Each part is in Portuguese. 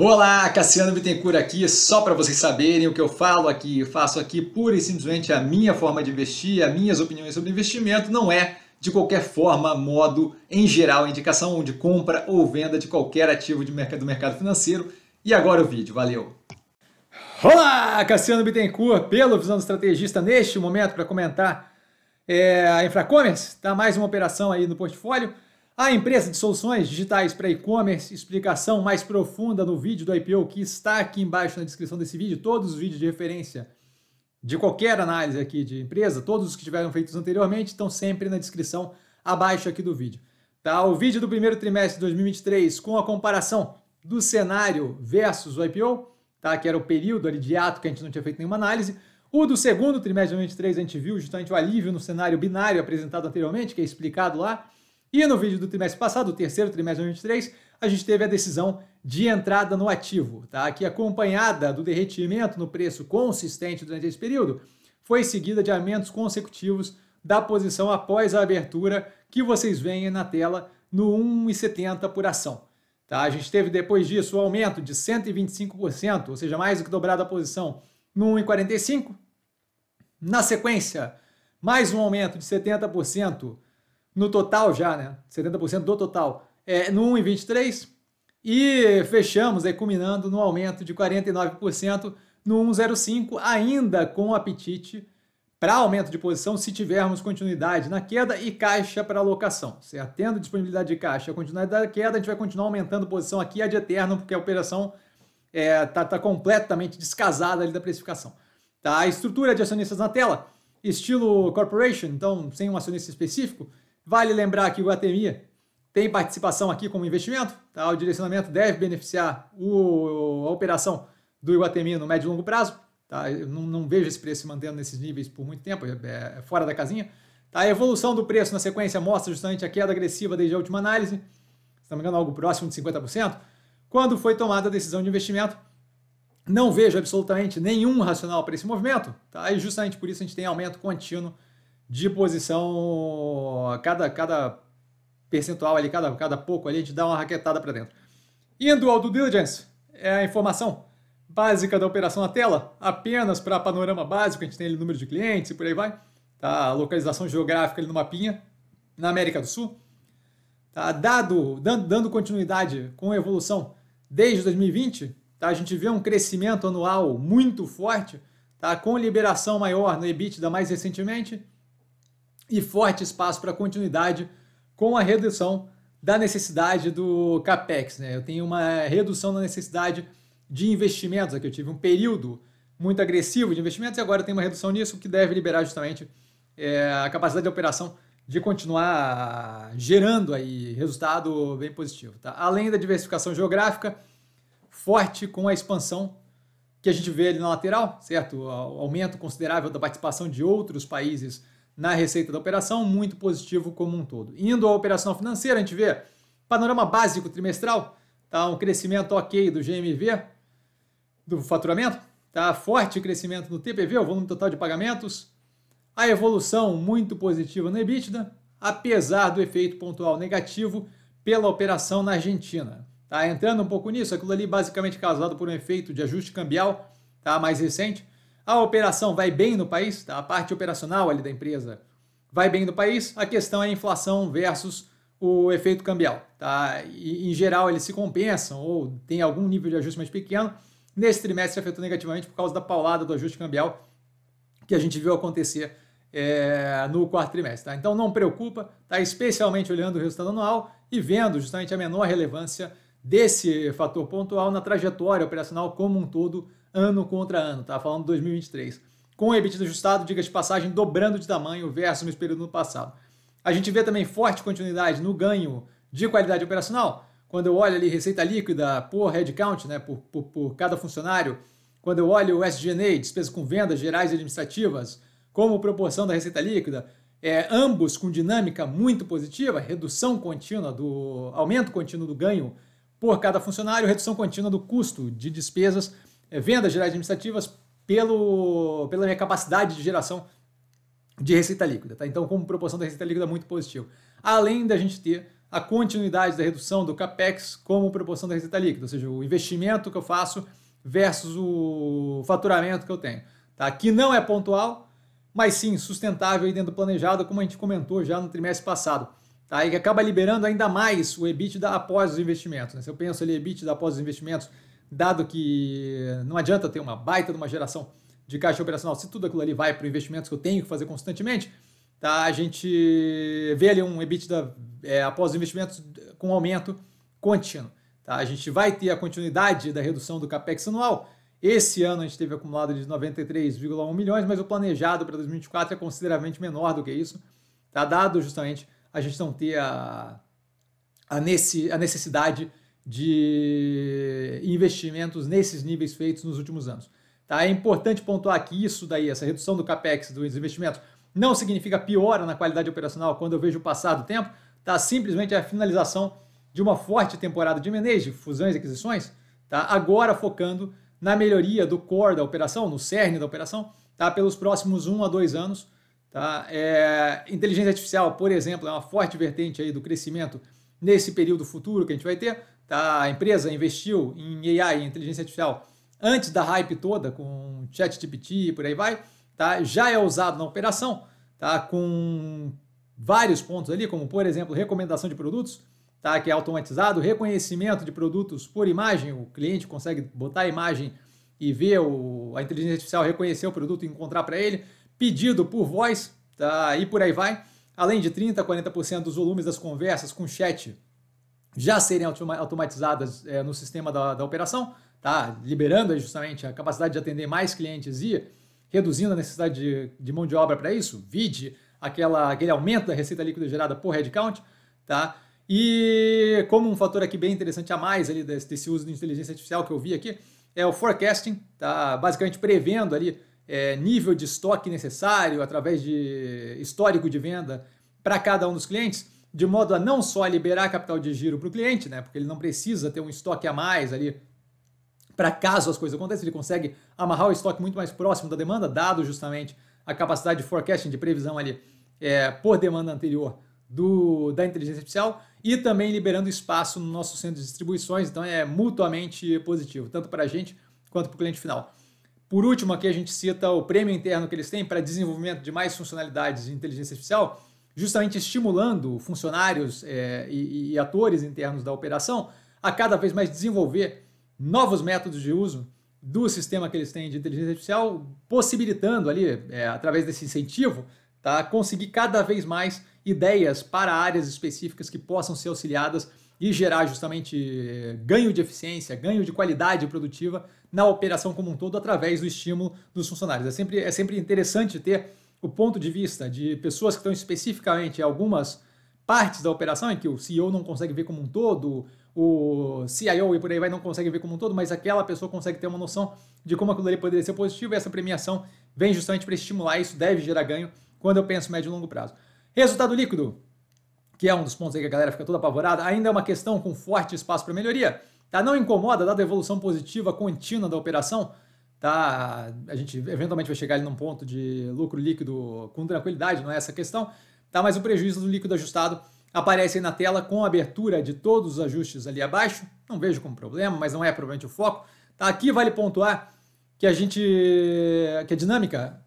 Olá, Cassiano Bittencourt aqui, só para vocês saberem o que eu falo aqui, eu faço aqui pura e simplesmente a minha forma de investir, as minhas opiniões sobre investimento, não é de qualquer forma, modo, em geral, indicação de compra ou venda de qualquer ativo de mercado, do mercado financeiro. E agora o vídeo, valeu! Olá, Cassiano Bittencourt, pelo Visão do Estrategista, neste momento para comentar é, a Infracommerce, tá mais uma operação aí no portfólio, a empresa de soluções digitais para e-commerce, explicação mais profunda no vídeo do IPO que está aqui embaixo na descrição desse vídeo, todos os vídeos de referência de qualquer análise aqui de empresa, todos os que tiveram feitos anteriormente estão sempre na descrição abaixo aqui do vídeo. Tá? O vídeo do primeiro trimestre de 2023 com a comparação do cenário versus o IPO, tá? que era o período ali de ato que a gente não tinha feito nenhuma análise, o do segundo trimestre de 2023 a gente viu justamente o alívio no cenário binário apresentado anteriormente, que é explicado lá. E no vídeo do trimestre passado, o terceiro trimestre de 2023, a gente teve a decisão de entrada no ativo, tá? que acompanhada do derretimento no preço consistente durante esse período, foi seguida de aumentos consecutivos da posição após a abertura que vocês veem na tela no 1,70 por ação. Tá? A gente teve depois disso o um aumento de 125%, ou seja, mais do que dobrado a posição no 1,45. Na sequência, mais um aumento de 70% no total já, né? 70% do total, é, no 1,23 e fechamos aí culminando no aumento de 49% no 1,05, ainda com apetite para aumento de posição se tivermos continuidade na queda e caixa para alocação. Se atendo disponibilidade de caixa, continuidade da queda, a gente vai continuar aumentando posição aqui a de eterno, porque a operação está é, tá, tá completamente descasada ali da precificação. Tá? A estrutura de acionistas na tela, estilo corporation, então sem um acionista específico, Vale lembrar que o Guatemi tem participação aqui como investimento, tá? o direcionamento deve beneficiar o, a operação do Iguatemi no médio e longo prazo. Tá? Eu não, não vejo esse preço se mantendo nesses níveis por muito tempo, é, é fora da casinha. Tá? A evolução do preço na sequência mostra justamente a queda agressiva desde a última análise, se não me engano, algo próximo de 50%. Quando foi tomada a decisão de investimento, não vejo absolutamente nenhum racional para esse movimento, tá? e justamente por isso a gente tem aumento contínuo de posição, cada, cada percentual ali, cada, cada pouco ali, a gente dá uma raquetada para dentro. Indo ao due diligence, é a informação básica da operação na tela, apenas para panorama básico, a gente tem ali o número de clientes e por aí vai, tá? a localização geográfica ali no mapinha, na América do Sul. Tá? Dado, dando, dando continuidade com a evolução desde 2020, tá? a gente vê um crescimento anual muito forte, tá? com liberação maior no EBITDA mais recentemente, e forte espaço para continuidade com a redução da necessidade do capex. Né? Eu tenho uma redução da necessidade de investimentos. Aqui eu tive um período muito agressivo de investimentos e agora tem uma redução nisso que deve liberar justamente é, a capacidade de operação de continuar gerando aí resultado bem positivo. Tá? Além da diversificação geográfica, forte com a expansão que a gente vê ali na lateral, certo? O aumento considerável da participação de outros países na receita da operação, muito positivo como um todo. Indo à operação financeira, a gente vê panorama básico trimestral, tá? um crescimento ok do GMV, do faturamento, tá? forte crescimento no TPV, o volume total de pagamentos, a evolução muito positiva no EBITDA, apesar do efeito pontual negativo pela operação na Argentina. Tá? Entrando um pouco nisso, aquilo ali basicamente causado por um efeito de ajuste cambial tá? mais recente, a operação vai bem no país, tá? a parte operacional ali da empresa vai bem no país, a questão é a inflação versus o efeito cambial. Tá? E, em geral, eles se compensam ou tem algum nível de ajuste mais pequeno. Nesse trimestre, afetou negativamente por causa da paulada do ajuste cambial que a gente viu acontecer é, no quarto trimestre. Tá? Então, não preocupa, tá? especialmente olhando o resultado anual e vendo justamente a menor relevância desse fator pontual na trajetória operacional como um todo ano contra ano, tá? Falando 2023. Com o EBITDA ajustado, diga de passagem, dobrando de tamanho versus o mesmo período no passado. A gente vê também forte continuidade no ganho de qualidade operacional. Quando eu olho ali receita líquida por headcount, né, por, por, por cada funcionário, quando eu olho o SG&A, despesa com vendas gerais e administrativas, como proporção da receita líquida, é, ambos com dinâmica muito positiva, redução contínua do aumento contínuo do ganho por cada funcionário, redução contínua do custo de despesas é, vendas gerais administrativas pelo, pela minha capacidade de geração de receita líquida. Tá? Então, como proporção da receita líquida, muito positivo. Além da gente ter a continuidade da redução do CAPEX como proporção da receita líquida, ou seja, o investimento que eu faço versus o faturamento que eu tenho. Tá? Que não é pontual, mas sim sustentável e dentro do planejado, como a gente comentou já no trimestre passado. Tá? E que acaba liberando ainda mais o EBITDA após os investimentos. Né? Se eu penso ali EBITDA após os investimentos dado que não adianta ter uma baita de uma geração de caixa operacional se tudo aquilo ali vai para investimentos que eu tenho que fazer constantemente, tá? a gente vê ali um EBITDA é, após investimentos com aumento contínuo. Tá? A gente vai ter a continuidade da redução do CAPEX anual. Esse ano a gente teve acumulado de 93,1 milhões, mas o planejado para 2024 é consideravelmente menor do que isso, tá? dado justamente a gente não ter a, a, nesse, a necessidade de investimentos nesses níveis feitos nos últimos anos. Tá? É importante pontuar que isso daí, essa redução do CAPEX dos investimentos, não significa piora na qualidade operacional quando eu vejo o passar do tempo, tá? simplesmente é a finalização de uma forte temporada de manejo, fusões e aquisições, tá? agora focando na melhoria do core da operação, no cerne da operação, tá? pelos próximos um a dois anos. Tá? É, inteligência artificial, por exemplo, é uma forte vertente aí do crescimento nesse período futuro que a gente vai ter, Tá, a empresa investiu em AI, inteligência artificial, antes da hype toda, com ChatGPT e por aí vai, tá? já é usado na operação, tá? com vários pontos ali, como por exemplo, recomendação de produtos, tá? que é automatizado, reconhecimento de produtos por imagem, o cliente consegue botar a imagem e ver o, a inteligência artificial reconhecer o produto e encontrar para ele, pedido por voz, tá? e por aí vai. Além de 30% a 40% dos volumes das conversas com chat já serem automatizadas é, no sistema da, da operação, tá? liberando justamente a capacidade de atender mais clientes e reduzindo a necessidade de, de mão de obra para isso, vide aquela, aquele aumento da receita líquida gerada por headcount, tá? E como um fator aqui bem interessante a mais ali desse, desse uso de inteligência artificial que eu vi aqui, é o forecasting, tá? Basicamente prevendo ali é, nível de estoque necessário através de histórico de venda para cada um dos clientes de modo a não só liberar capital de giro para o cliente, né? Porque ele não precisa ter um estoque a mais ali para caso as coisas aconteçam, ele consegue amarrar o estoque muito mais próximo da demanda, dado justamente a capacidade de forecasting, de previsão ali é, por demanda anterior do, da inteligência artificial e também liberando espaço no nosso centro de distribuições. Então é mutuamente positivo, tanto para a gente quanto para o cliente final. Por último, aqui a gente cita o prêmio interno que eles têm para desenvolvimento de mais funcionalidades de inteligência artificial justamente estimulando funcionários é, e, e, atores internos da operação a cada vez mais desenvolver novos métodos de uso do sistema que eles têm de inteligência artificial, possibilitando ali, é, através desse incentivo, tá, conseguir cada vez mais ideias para áreas específicas que possam ser auxiliadas e gerar justamente é, ganho de eficiência, ganho de qualidade produtiva na operação como um todo através do estímulo dos funcionários. É sempre, é sempre interessante ter o ponto de vista de pessoas que estão especificamente em algumas partes da operação, em que o CEO não consegue ver como um todo, o CIO e por aí vai não consegue ver como um todo, mas aquela pessoa consegue ter uma noção de como aquilo ali poderia ser positivo e essa premiação vem justamente para estimular isso, deve gerar ganho quando eu penso médio e longo prazo. Resultado líquido, que é um dos pontos aí que a galera fica toda apavorada, ainda é uma questão com forte espaço para melhoria. Tá? Não incomoda, dada a evolução positiva contínua da operação, tá, a gente eventualmente vai chegar ali num ponto de lucro líquido com tranquilidade, não é essa a questão, tá, mas o prejuízo do líquido ajustado aparece aí na tela com a abertura de todos os ajustes ali abaixo, não vejo como problema, mas não é provavelmente o foco, tá, aqui vale pontuar que a gente, que a dinâmica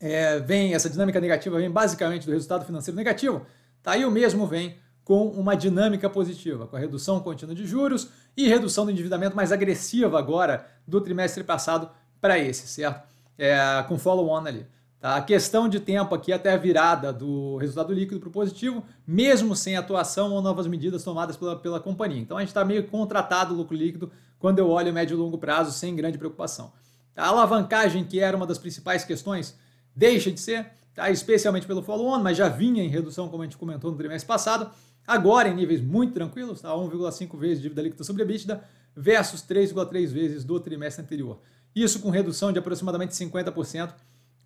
é, vem, essa dinâmica negativa vem basicamente do resultado financeiro negativo, tá, e o mesmo vem com uma dinâmica positiva, com a redução contínua de juros e redução do endividamento mais agressiva agora do trimestre passado para esse, certo? É, com follow-on ali. Tá? A questão de tempo aqui é até a virada do resultado líquido para o positivo, mesmo sem atuação ou novas medidas tomadas pela, pela companhia. Então a gente está meio contratado o lucro líquido quando eu olho médio e longo prazo sem grande preocupação. A alavancagem, que era uma das principais questões, deixa de ser, tá? especialmente pelo follow-on, mas já vinha em redução, como a gente comentou no trimestre passado. Agora, em níveis muito tranquilos, tá? 1,5 vezes dívida líquida sobre EBITDA versus 3,3 vezes do trimestre anterior. Isso com redução de aproximadamente 50%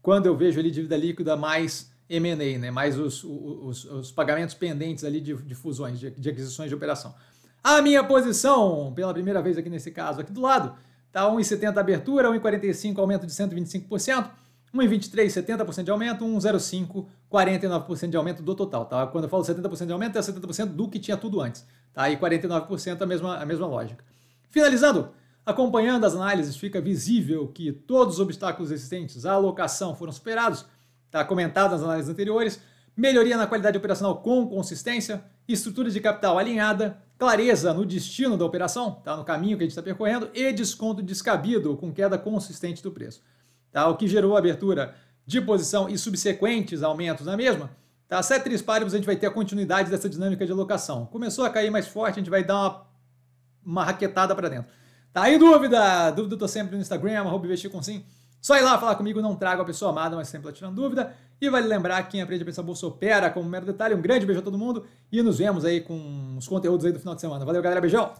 quando eu vejo ali dívida líquida mais M&A, né? mais os, os, os, pagamentos pendentes ali de, de fusões, de, de, aquisições de operação. A minha posição, pela primeira vez aqui nesse caso, aqui do lado, está 1,70 abertura, 1,45 aumento de 125%, 1,23, 70% de aumento, 1,05, 49% de aumento do total, tá? Quando eu falo 70% de aumento, é 70% do que tinha tudo antes, tá? E 49% a mesma, a mesma lógica. Finalizando, acompanhando as análises, fica visível que todos os obstáculos existentes à alocação foram superados, tá? Comentado nas análises anteriores, melhoria na qualidade operacional com consistência, estrutura de capital alinhada, clareza no destino da operação, tá? No caminho que a gente está percorrendo e desconto descabido com queda consistente do preço tá? o que gerou a abertura de posição e subsequentes aumentos na mesma. Tá? Ceteris paribus, a gente vai ter a continuidade dessa dinâmica de alocação. Começou a cair mais forte, a gente vai dar uma, uma raquetada para dentro. Tá em dúvida? Dúvida eu tô sempre no Instagram, arroba investir com sim. Só ir lá falar comigo, não trago a pessoa amada, mas sempre lá tirando dúvida. E vale lembrar quem aprende a pensar bolsa opera como um mero detalhe. Um grande beijo a todo mundo e nos vemos aí com os conteúdos aí do final de semana. Valeu, galera. Beijão!